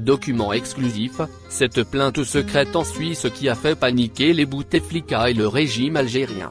Document exclusif, cette plainte secrète en Suisse qui a fait paniquer les Bouteflika et le régime algérien.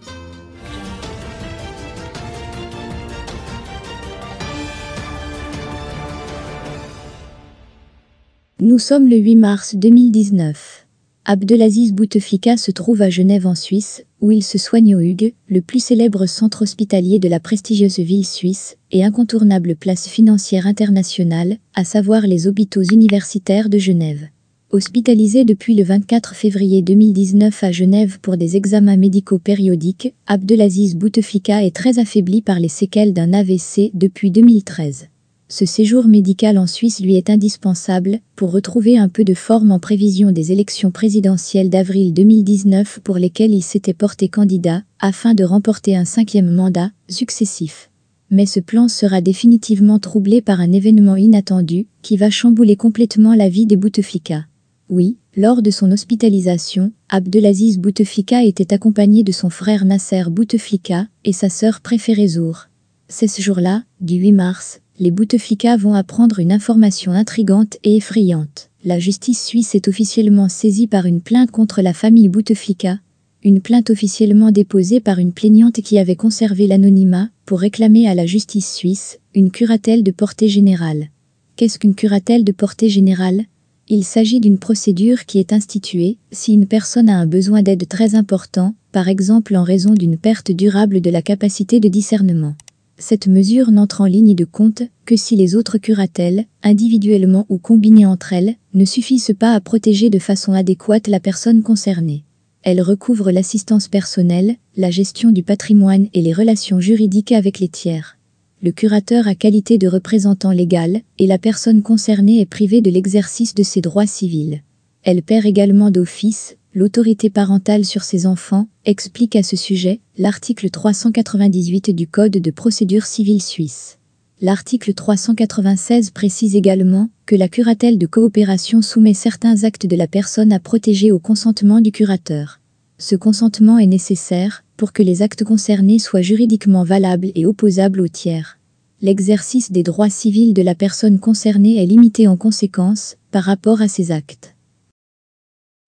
Nous sommes le 8 mars 2019. Abdelaziz Bouteflika se trouve à Genève en Suisse, où il se soigne au Hugues, le plus célèbre centre hospitalier de la prestigieuse ville suisse et incontournable place financière internationale, à savoir les hôpitaux universitaires de Genève. Hospitalisé depuis le 24 février 2019 à Genève pour des examens médicaux périodiques, Abdelaziz Bouteflika est très affaibli par les séquelles d'un AVC depuis 2013. Ce séjour médical en Suisse lui est indispensable pour retrouver un peu de forme en prévision des élections présidentielles d'avril 2019 pour lesquelles il s'était porté candidat afin de remporter un cinquième mandat successif. Mais ce plan sera définitivement troublé par un événement inattendu qui va chambouler complètement la vie des Bouteflika. Oui, lors de son hospitalisation, Abdelaziz Bouteflika était accompagné de son frère Nasser Bouteflika et sa sœur préférée Zour. C'est ce jour-là, du 8 mars, les Bouteflika vont apprendre une information intrigante et effrayante. La justice suisse est officiellement saisie par une plainte contre la famille Bouteflika, une plainte officiellement déposée par une plaignante qui avait conservé l'anonymat pour réclamer à la justice suisse une curatelle de portée générale. Qu'est-ce qu'une curatelle de portée générale Il s'agit d'une procédure qui est instituée si une personne a un besoin d'aide très important, par exemple en raison d'une perte durable de la capacité de discernement cette mesure n'entre en ligne de compte que si les autres curatelles, individuellement ou combinées entre elles, ne suffisent pas à protéger de façon adéquate la personne concernée. Elle recouvre l'assistance personnelle, la gestion du patrimoine et les relations juridiques avec les tiers. Le curateur a qualité de représentant légal et la personne concernée est privée de l'exercice de ses droits civils. Elle perd également d'office l'autorité parentale sur ses enfants, explique à ce sujet l'article 398 du Code de procédure civile suisse. L'article 396 précise également que la curatelle de coopération soumet certains actes de la personne à protéger au consentement du curateur. Ce consentement est nécessaire pour que les actes concernés soient juridiquement valables et opposables aux tiers. L'exercice des droits civils de la personne concernée est limité en conséquence par rapport à ces actes.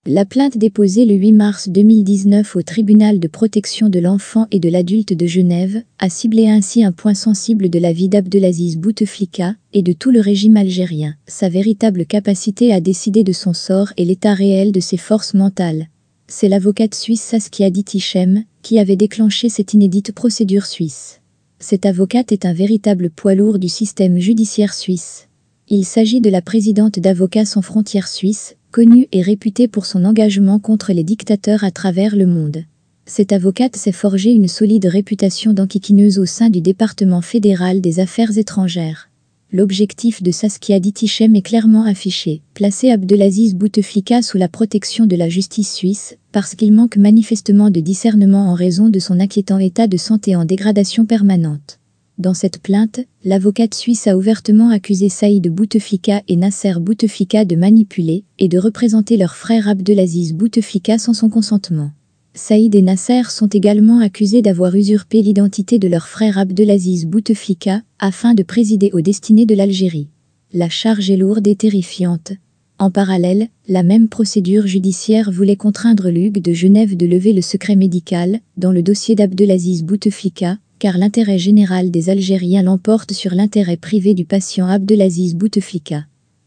La plainte déposée le 8 mars 2019 au tribunal de protection de l'enfant et de l'adulte de Genève a ciblé ainsi un point sensible de la vie d'Abdelaziz Bouteflika et de tout le régime algérien, sa véritable capacité à décider de son sort et l'état réel de ses forces mentales. C'est l'avocate suisse Saskia Dittichem qui avait déclenché cette inédite procédure suisse. Cette avocate est un véritable poids lourd du système judiciaire suisse. Il s'agit de la présidente d'Avocats sans frontières suisse, Connue et réputée pour son engagement contre les dictateurs à travers le monde. Cette avocate s'est forgée une solide réputation d'enquiquineuse au sein du département fédéral des affaires étrangères. L'objectif de Saskia Ditichem est clairement affiché, placer Abdelaziz Bouteflika sous la protection de la justice suisse, parce qu'il manque manifestement de discernement en raison de son inquiétant état de santé en dégradation permanente. Dans cette plainte, l'avocate suisse a ouvertement accusé Saïd Bouteflika et Nasser Bouteflika de manipuler et de représenter leur frère Abdelaziz Bouteflika sans son consentement. Saïd et Nasser sont également accusés d'avoir usurpé l'identité de leur frère Abdelaziz Bouteflika afin de présider aux destinées de l'Algérie. La charge est lourde et terrifiante. En parallèle, la même procédure judiciaire voulait contraindre l'UG de Genève de lever le secret médical dans le dossier d'Abdelaziz Bouteflika car l'intérêt général des Algériens l'emporte sur l'intérêt privé du patient Abdelaziz Bouteflika.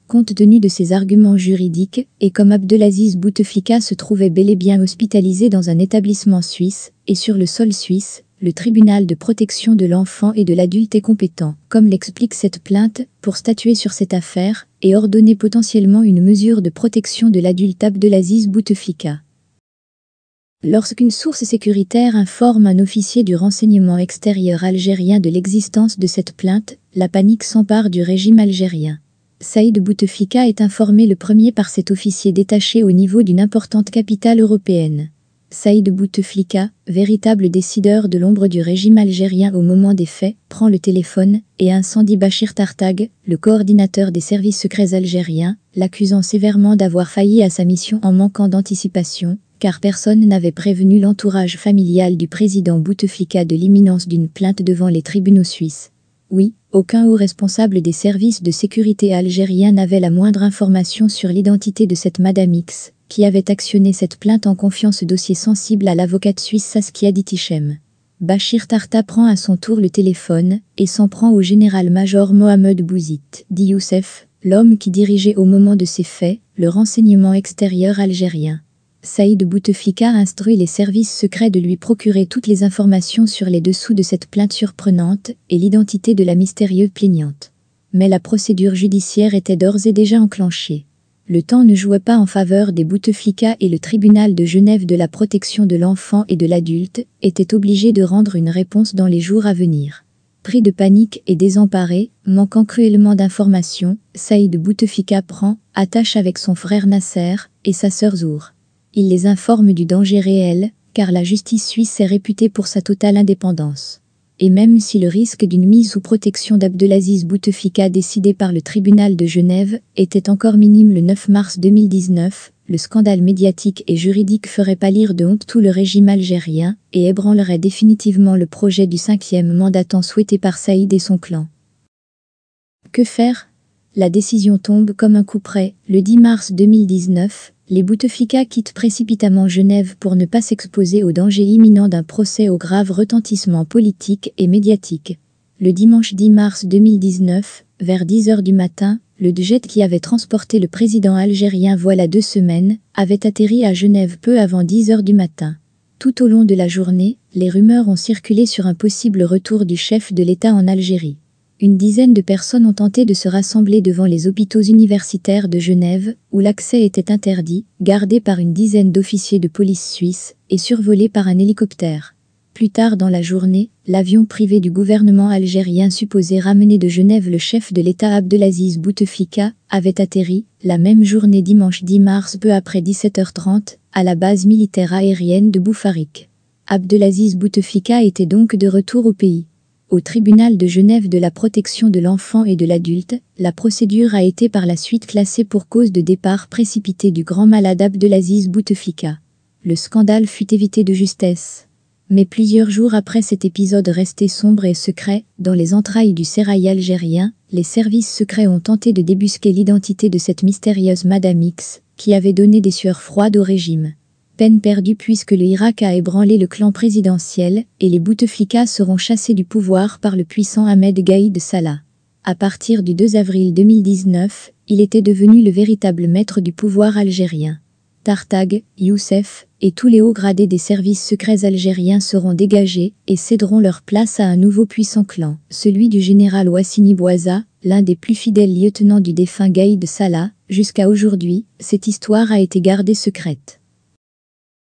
Compte tenu de ces arguments juridiques, et comme Abdelaziz Bouteflika se trouvait bel et bien hospitalisé dans un établissement suisse, et sur le sol suisse, le tribunal de protection de l'enfant et de l'adulte est compétent, comme l'explique cette plainte, pour statuer sur cette affaire et ordonner potentiellement une mesure de protection de l'adulte Abdelaziz Bouteflika. Lorsqu'une source sécuritaire informe un officier du renseignement extérieur algérien de l'existence de cette plainte, la panique s'empare du régime algérien. Saïd Bouteflika est informé le premier par cet officier détaché au niveau d'une importante capitale européenne. Saïd Bouteflika, véritable décideur de l'ombre du régime algérien au moment des faits, prend le téléphone et incendie Bachir Tartag, le coordinateur des services secrets algériens, l'accusant sévèrement d'avoir failli à sa mission en manquant d'anticipation, car personne n'avait prévenu l'entourage familial du président Bouteflika de l'imminence d'une plainte devant les tribunaux suisses. Oui, aucun haut responsable des services de sécurité algériens n'avait la moindre information sur l'identité de cette Madame X, qui avait actionné cette plainte en confiant ce dossier sensible à l'avocate suisse Saskia Ditichem. Bachir Tarta prend à son tour le téléphone et s'en prend au général-major Mohamed Bouzit, dit Youssef, l'homme qui dirigeait au moment de ces faits le renseignement extérieur algérien. Saïd Bouteflika instruit les services secrets de lui procurer toutes les informations sur les dessous de cette plainte surprenante et l'identité de la mystérieuse plaignante. Mais la procédure judiciaire était d'ores et déjà enclenchée. Le temps ne jouait pas en faveur des Bouteflika et le tribunal de Genève de la protection de l'enfant et de l'adulte était obligé de rendre une réponse dans les jours à venir. Pris de panique et désemparé, manquant cruellement d'informations, Saïd Bouteflika prend attache avec son frère Nasser et sa sœur Zour. Il les informe du danger réel, car la justice suisse est réputée pour sa totale indépendance. Et même si le risque d'une mise sous protection d'Abdelaziz Bouteflika décidé par le tribunal de Genève était encore minime le 9 mars 2019, le scandale médiatique et juridique ferait pâlir de honte tout le régime algérien et ébranlerait définitivement le projet du cinquième mandatant souhaité par Saïd et son clan. Que faire La décision tombe comme un coup près le 10 mars 2019, les Bouteflika quittent précipitamment Genève pour ne pas s'exposer au danger imminent d'un procès au grave retentissement politique et médiatique. Le dimanche 10 mars 2019, vers 10 heures du matin, le jet qui avait transporté le président algérien voilà deux semaines avait atterri à Genève peu avant 10 heures du matin. Tout au long de la journée, les rumeurs ont circulé sur un possible retour du chef de l'État en Algérie une dizaine de personnes ont tenté de se rassembler devant les hôpitaux universitaires de Genève, où l'accès était interdit, gardé par une dizaine d'officiers de police suisses et survolé par un hélicoptère. Plus tard dans la journée, l'avion privé du gouvernement algérien supposé ramener de Genève le chef de l'État Abdelaziz Bouteflika avait atterri, la même journée dimanche 10 mars peu après 17h30, à la base militaire aérienne de Boufarik. Abdelaziz Bouteflika était donc de retour au pays au tribunal de Genève de la protection de l'enfant et de l'adulte, la procédure a été par la suite classée pour cause de départ précipité du grand malade Abdelaziz Bouteflika. Le scandale fut évité de justesse. Mais plusieurs jours après cet épisode resté sombre et secret, dans les entrailles du sérail algérien, les services secrets ont tenté de débusquer l'identité de cette mystérieuse Madame X, qui avait donné des sueurs froides au régime. Peine perdue puisque Irak a ébranlé le clan présidentiel et les Bouteflika seront chassés du pouvoir par le puissant Ahmed Gaïd Salah. À partir du 2 avril 2019, il était devenu le véritable maître du pouvoir algérien. Tartag, Youssef et tous les hauts gradés des services secrets algériens seront dégagés et céderont leur place à un nouveau puissant clan, celui du général Wassini Bouaza, l'un des plus fidèles lieutenants du défunt Gaïd Salah. Jusqu'à aujourd'hui, cette histoire a été gardée secrète.